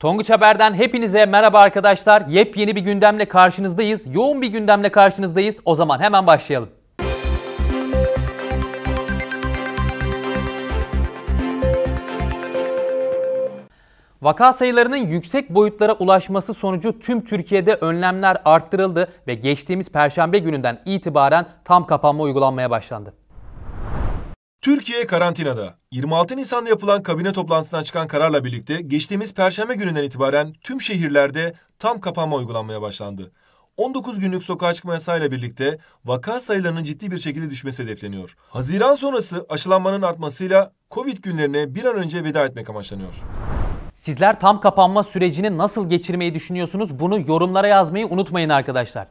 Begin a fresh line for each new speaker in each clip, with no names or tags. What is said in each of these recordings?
Tonguç Haber'den hepinize merhaba arkadaşlar. Yepyeni bir gündemle karşınızdayız. Yoğun bir gündemle karşınızdayız. O zaman hemen başlayalım. Vaka sayılarının yüksek boyutlara ulaşması sonucu tüm Türkiye'de önlemler arttırıldı ve geçtiğimiz perşembe gününden itibaren tam kapanma uygulanmaya başlandı.
Türkiye karantinada. 26 Nisan'da yapılan kabine toplantısından çıkan kararla birlikte geçtiğimiz perşembe gününden itibaren tüm şehirlerde tam kapanma uygulanmaya başlandı. 19 günlük sokağa çıkma yasağıyla birlikte vaka sayılarının ciddi bir şekilde düşmesi hedefleniyor. Haziran sonrası aşılanmanın artmasıyla Covid günlerine bir an önce veda etmek amaçlanıyor. Sizler
tam kapanma sürecini nasıl geçirmeyi düşünüyorsunuz? Bunu yorumlara yazmayı unutmayın arkadaşlar.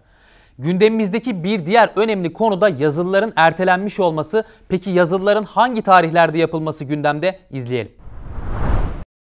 Gündemimizdeki bir diğer önemli konu da yazılıların ertelenmiş olması. Peki yazılıların hangi tarihlerde yapılması gündemde? İzleyelim.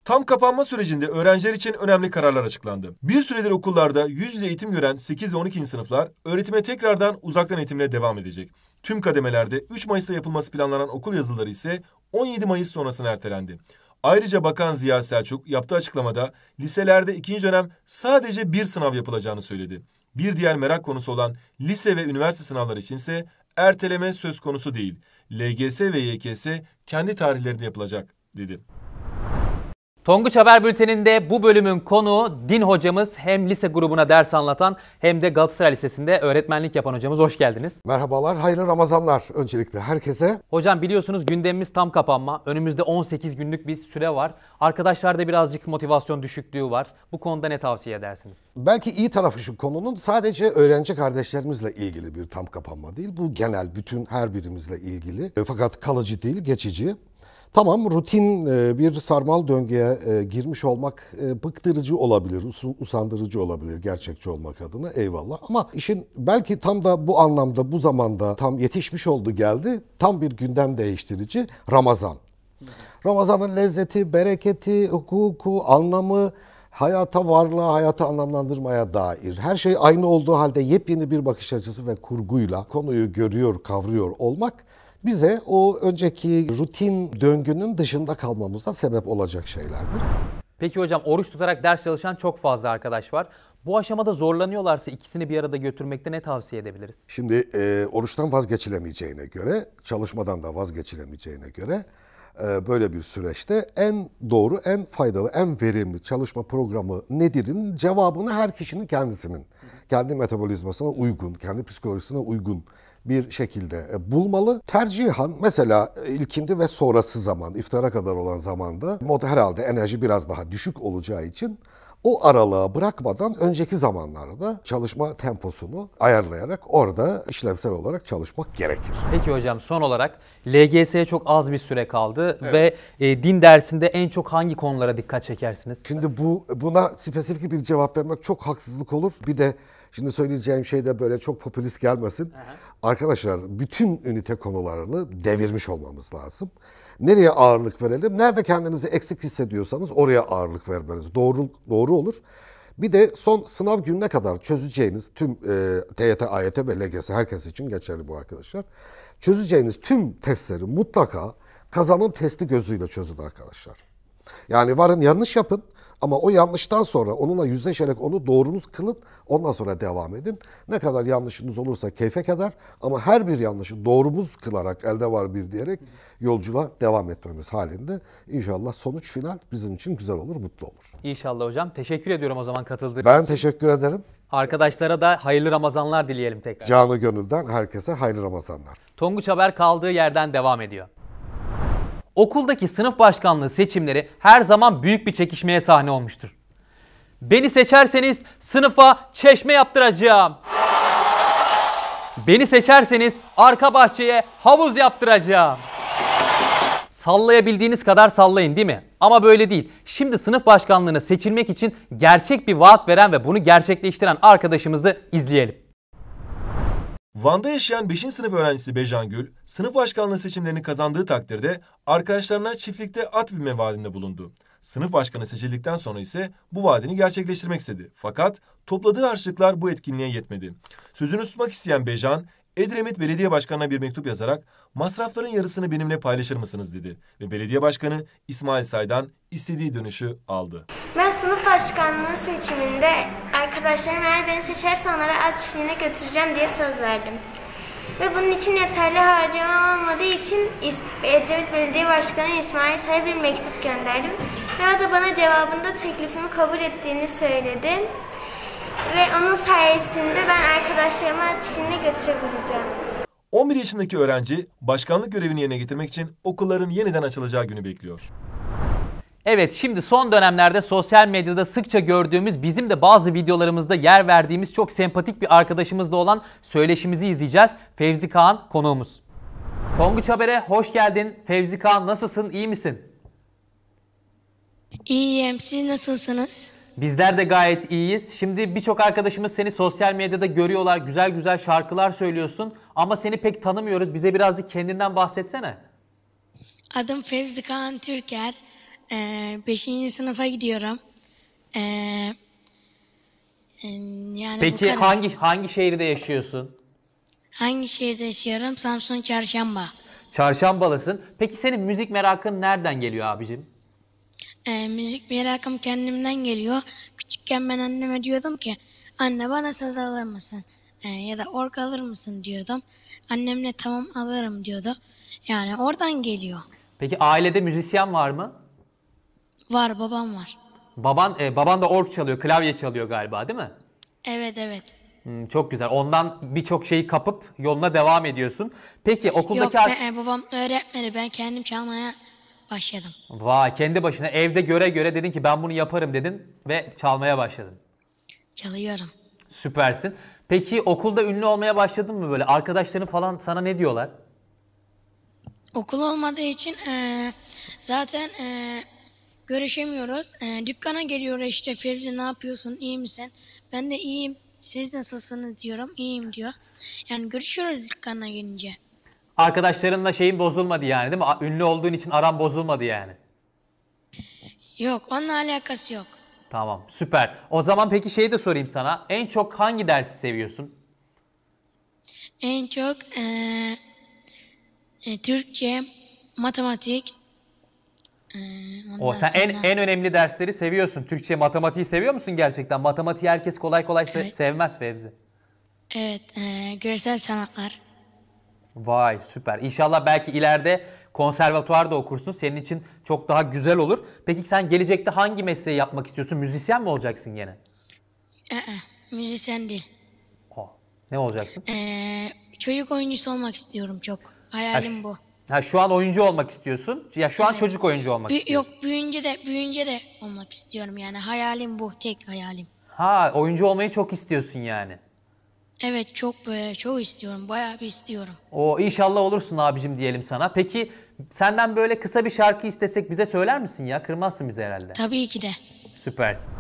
Tam kapanma sürecinde öğrenciler için önemli kararlar açıklandı. Bir süredir okullarda yüz yüze eğitim gören 8 ve 12. sınıflar öğretime tekrardan uzaktan eğitimle devam edecek. Tüm kademelerde 3 Mayıs'ta yapılması planlanan okul yazıları ise 17 Mayıs sonrasına ertelendi. Ayrıca Bakan Ziya Selçuk yaptığı açıklamada liselerde ikinci dönem sadece bir sınav yapılacağını söyledi. Bir diğer merak konusu olan lise ve üniversite sınavları içinse erteleme söz konusu değil. LGS ve YKS kendi tarihlerinde yapılacak dedi. Tonguç Haber
Bülteni'nde bu bölümün konuğu din hocamız hem lise grubuna ders anlatan hem de Galatasaray Lisesi'nde öğretmenlik yapan hocamız. Hoş geldiniz.
Merhabalar, hayırlı Ramazanlar öncelikle herkese. Hocam
biliyorsunuz gündemimiz tam kapanma. Önümüzde 18 günlük bir süre var. Arkadaşlarda birazcık motivasyon düşüklüğü var. Bu konuda ne tavsiye edersiniz?
Belki iyi tarafı şu konunun sadece öğrenci kardeşlerimizle ilgili bir tam kapanma değil. Bu genel bütün her birimizle ilgili. E, fakat kalıcı değil, geçici. Tamam rutin e, bir sarmal döngüye e, girmiş olmak e, bıktırıcı olabilir, usandırıcı olabilir gerçekçi olmak adına eyvallah. Ama işin belki tam da bu anlamda bu zamanda tam yetişmiş oldu geldi tam bir gündem değiştirici Ramazan. Ramazan'ın lezzeti, bereketi, hukuku, anlamı, hayata varlığa, hayata anlamlandırmaya dair her şey aynı olduğu halde yepyeni bir bakış açısı ve kurguyla konuyu görüyor, kavruyor olmak bize o önceki rutin döngünün dışında kalmamıza sebep olacak şeylerdir.
Peki hocam oruç tutarak ders çalışan çok fazla arkadaş var. Bu aşamada zorlanıyorlarsa ikisini bir arada götürmekte ne tavsiye edebiliriz?
Şimdi e, oruçtan vazgeçilemeyeceğine göre, çalışmadan da vazgeçilemeyeceğine göre ee, böyle bir süreçte en doğru, en faydalı, en verimli çalışma programı nedirin cevabını her kişinin kendisinin, kendi metabolizmasına uygun, kendi psikolojisine uygun bir şekilde e, bulmalı. Tercihan mesela e, ilkindi ve sonrası zaman, iftara kadar olan zamanda mod herhalde enerji biraz daha düşük olacağı için o aralığa bırakmadan önceki zamanlarda çalışma temposunu ayarlayarak orada işlevsel olarak çalışmak gerekir. Peki
hocam son olarak LGS'ye çok az bir süre kaldı evet. ve e, din dersinde en çok hangi konulara dikkat çekersiniz?
Şimdi bu buna spesifik bir cevap vermek çok haksızlık olur. Bir de Şimdi söyleyeceğim şey de böyle çok popülist gelmesin. Aha. Arkadaşlar bütün ünite konularını devirmiş olmamız lazım. Nereye ağırlık verelim? Nerede kendinizi eksik hissediyorsanız oraya ağırlık vermeniz doğru, doğru olur. Bir de son sınav gününe kadar çözeceğiniz tüm e, TYT, AYT ve LGS herkes için geçerli bu arkadaşlar. Çözeceğiniz tüm testleri mutlaka kazanım testi gözüyle çözün arkadaşlar. Yani varın yanlış yapın ama o yanlıştan sonra onunla yüzleşerek onu doğrunuz kılın. Ondan sonra devam edin. Ne kadar yanlışınız olursa keyfe kadar ama her bir yanlışı doğrumuz kılarak elde var bir diyerek yolculuğa devam etmemiz halinde. inşallah sonuç final bizim için güzel olur, mutlu olur.
İnşallah hocam. Teşekkür ediyorum o zaman katıldığınız Ben
teşekkür ederim.
Arkadaşlara da hayırlı Ramazanlar dileyelim tekrar.
Canı gönülden herkese hayırlı Ramazanlar.
Tonguç Haber kaldığı yerden devam ediyor okuldaki sınıf başkanlığı seçimleri her zaman büyük bir çekişmeye sahne olmuştur. Beni seçerseniz sınıfa çeşme yaptıracağım. Beni seçerseniz arka bahçeye havuz yaptıracağım. Sallayabildiğiniz kadar sallayın değil mi? Ama böyle değil. Şimdi sınıf başkanlığına seçilmek için gerçek bir vaat veren ve bunu gerçekleştiren arkadaşımızı izleyelim.
Van'da yaşayan 5. sınıf öğrencisi Bejan Gül, sınıf başkanlığı seçimlerini kazandığı takdirde arkadaşlarına çiftlikte at binme vaadinde bulundu. Sınıf başkanı seçildikten sonra ise bu vaadini gerçekleştirmek istedi. Fakat topladığı harçlıklar bu etkinliğe yetmedi. Sözünü tutmak isteyen Bejan, Edremit Belediye Başkanı'na bir mektup yazarak masrafların yarısını benimle paylaşır mısınız dedi. Ve belediye başkanı İsmail Say'dan istediği dönüşü aldı.
Ben sınıf başkanlığı seçiminde arkadaşlarım eğer beni seçerse onları at çiftliğine götüreceğim diye söz verdim. Ve bunun için yeterli harcama olmadığı için Edremit Belediye Başkanı İsmail Say'a bir mektup gönderdim. Ve o da bana cevabında teklifimi kabul ettiğini söyledi. Ve onun sayesinde ben arkadaşlarıma Artvin'e götürebileceğim.
11 yaşındaki öğrenci başkanlık görevini yerine getirmek için okulların yeniden açılacağı günü bekliyor.
Evet şimdi son dönemlerde sosyal medyada sıkça gördüğümüz bizim de bazı videolarımızda yer verdiğimiz çok sempatik bir arkadaşımızla olan söyleşimizi izleyeceğiz. Fevzi Kağan konuğumuz. Tonguç Haber'e hoş geldin. Fevzi Kağan nasılsın? İyi misin?
İyiyim. Siz
nasılsınız? Bizler de gayet iyiyiz. Şimdi birçok arkadaşımız seni sosyal medyada görüyorlar. Güzel güzel şarkılar söylüyorsun. Ama seni pek tanımıyoruz. Bize birazcık kendinden bahsetsene.
Adım Fevzi Kaan Türker. 5. Ee, sınıfa gidiyorum. Ee,
yani Peki kadar... hangi hangi şehirde yaşıyorsun?
Hangi şehirde yaşıyorum? Samsun Çarşamba.
Çarşambalısın. Peki senin müzik merakın nereden geliyor abicim?
E, müzik merakım kendimden geliyor. Küçükken ben anneme diyordum ki anne bana saz alır mısın? E, ya da org alır mısın diyordum. Annemle tamam alırım diyordu. Yani oradan geliyor.
Peki ailede müzisyen var mı?
Var babam var.
Baban e, baban da org çalıyor, klavye çalıyor galiba değil mi? Evet evet. Hmm, çok güzel. Ondan birçok şeyi kapıp yoluna devam ediyorsun. Peki okuldaki... Yok ben,
e, babam öğretmeni. Ben kendim çalmaya başladım.
Vay kendi başına evde göre göre dedin ki ben bunu yaparım dedin ve çalmaya başladın. Çalıyorum. Süpersin. Peki okulda ünlü olmaya başladın mı böyle? Arkadaşların falan sana ne diyorlar?
Okul olmadığı için e, zaten e, görüşemiyoruz. E, dükkana geliyor işte Ferzi ne yapıyorsun iyi misin? Ben de iyiyim siz nasılsınız diyorum iyiyim diyor. Yani görüşüyoruz dükkana gelince.
Arkadaşlarınla şeyin bozulmadı yani değil mi? Ünlü olduğun için aran bozulmadı yani.
Yok onunla alakası yok.
Tamam süper. O zaman peki şeyi de sorayım sana. En çok hangi dersi seviyorsun?
En çok eee, e, Türkçe, matematik. eee, O sen en sonra-
en önemli dersleri seviyorsun. Türkçe, matematiği seviyor musun gerçekten? Matematiği herkes kolay kolay Evet. sevmez Fevzi.
Evet, eee, görsel sanatlar.
Vay süper. İnşallah belki ileride konservatuvar da okursun. Senin için çok daha güzel olur. Peki sen gelecekte hangi mesleği yapmak istiyorsun? Müzisyen mi olacaksın gene?
Ee, e, müzisyen değil.
Ha, ne olacaksın? Ee,
çocuk oyuncusu olmak istiyorum çok. Hayalim ha, bu.
Ha, şu an oyuncu olmak istiyorsun. Ya şu evet. an çocuk oyuncu olmak Bü-
istiyorsun. Yok büyünce de büyünce de olmak istiyorum yani. Hayalim bu. Tek hayalim.
Ha oyuncu olmayı çok istiyorsun yani.
Evet çok böyle çok istiyorum. Bayağı bir istiyorum.
O inşallah olursun abicim diyelim sana. Peki senden böyle kısa bir şarkı istesek bize söyler misin ya? Kırmazsın bizi herhalde. Tabii ki de. Süpersin.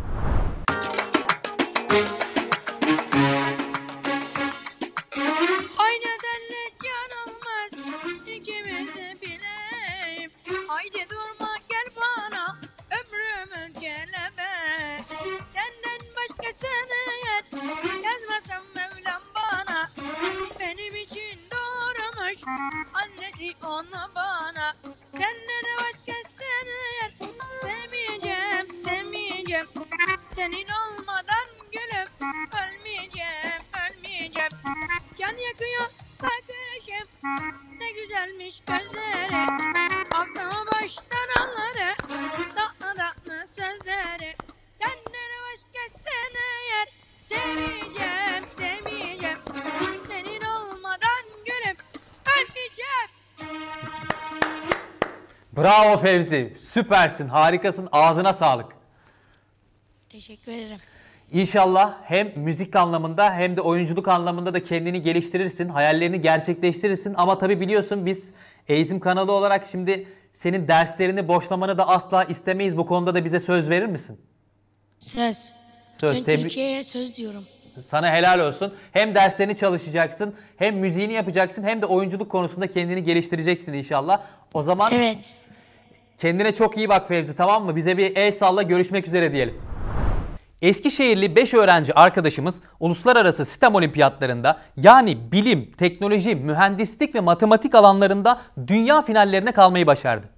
ki onu bana Senden vazgeçsene eğer Sevmeyeceğim, sevmeyeceğim Senin olmadan gülüp Ölmeyeceğim, ölmeyeceğim Can yakıyor ateşim Ne güzelmiş gözlerim.
Bravo Fevzi. Süpersin. Harikasın. Ağzına sağlık.
Teşekkür ederim.
İnşallah hem müzik anlamında hem de oyunculuk anlamında da kendini geliştirirsin, hayallerini gerçekleştirirsin. Ama tabii biliyorsun biz eğitim kanalı olarak şimdi senin derslerini boşlamanı da asla istemeyiz. Bu konuda da bize söz verir misin? Söz. Söz. Tüm
Türkiye'ye söz diyorum.
Sana helal olsun. Hem derslerini çalışacaksın, hem müziğini yapacaksın, hem de oyunculuk konusunda kendini geliştireceksin inşallah. O zaman Evet. Kendine çok iyi bak Fevzi tamam mı? Bize bir el salla görüşmek üzere diyelim. Eskişehirli 5 öğrenci arkadaşımız uluslararası sistem olimpiyatlarında yani bilim, teknoloji, mühendislik ve matematik alanlarında dünya finallerine kalmayı başardı.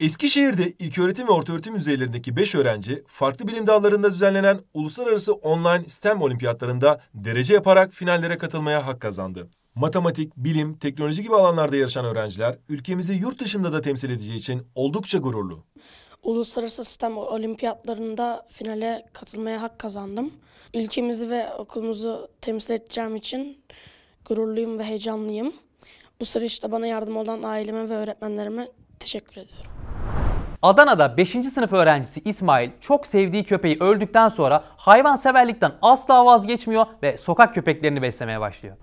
Eskişehir'de ilköğretim ve ortaöğretim düzeylerindeki 5 öğrenci farklı bilim dallarında düzenlenen uluslararası online STEM olimpiyatlarında derece yaparak finallere katılmaya hak kazandı matematik, bilim, teknoloji gibi alanlarda yarışan öğrenciler ülkemizi yurt dışında da temsil edeceği için oldukça gururlu.
Uluslararası Sistem Olimpiyatlarında finale katılmaya hak kazandım. Ülkemizi ve okulumuzu temsil edeceğim için gururluyum ve heyecanlıyım. Bu süreçte bana yardım olan aileme ve öğretmenlerime teşekkür ediyorum.
Adana'da 5. sınıf öğrencisi İsmail çok sevdiği köpeği öldükten sonra hayvanseverlikten asla vazgeçmiyor ve sokak köpeklerini beslemeye başlıyor.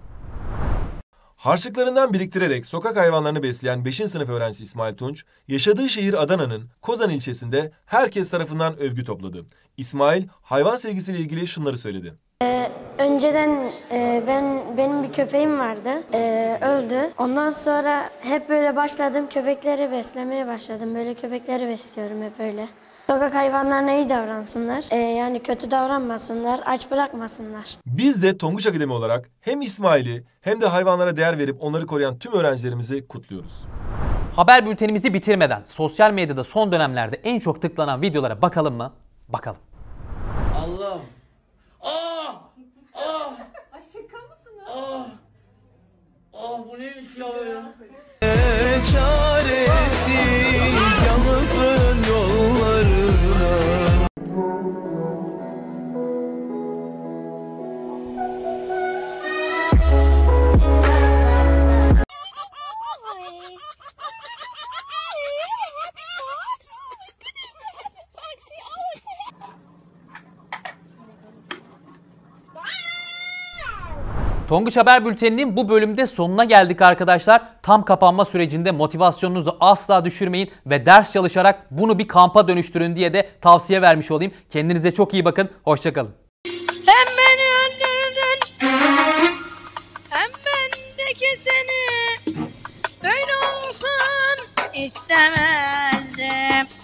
Harçlıklarından biriktirerek sokak hayvanlarını besleyen 5. sınıf öğrencisi İsmail Tunç, yaşadığı şehir Adana'nın Kozan ilçesinde herkes tarafından övgü topladı. İsmail hayvan sevgisiyle ilgili şunları söyledi.
Ee, önceden e, ben benim bir köpeğim vardı, ee, öldü. Ondan sonra hep
böyle başladım köpekleri beslemeye başladım. Böyle köpekleri besliyorum hep öyle. Sokak hayvanlarına iyi davransınlar. Ee, yani kötü davranmasınlar, aç bırakmasınlar.
Biz de Tonguç Akademi olarak hem İsmail'i hem de hayvanlara değer verip onları koruyan tüm öğrencilerimizi kutluyoruz.
Haber bültenimizi bitirmeden sosyal medyada son dönemlerde en çok tıklanan videolara bakalım mı? Bakalım.
Allah'ım. Ah! Ah!
Ay şaka mısınız? Ah!
Ah bu neymiş ya böyle?
Tonguç Haber Bülteni'nin bu bölümde sonuna geldik arkadaşlar. Tam kapanma sürecinde motivasyonunuzu asla düşürmeyin ve ders çalışarak bunu bir kampa dönüştürün diye de tavsiye vermiş olayım. Kendinize çok iyi bakın. Hoşçakalın. Hem beni
öldürdün hem bendeki seni öyle olsun istemezdim.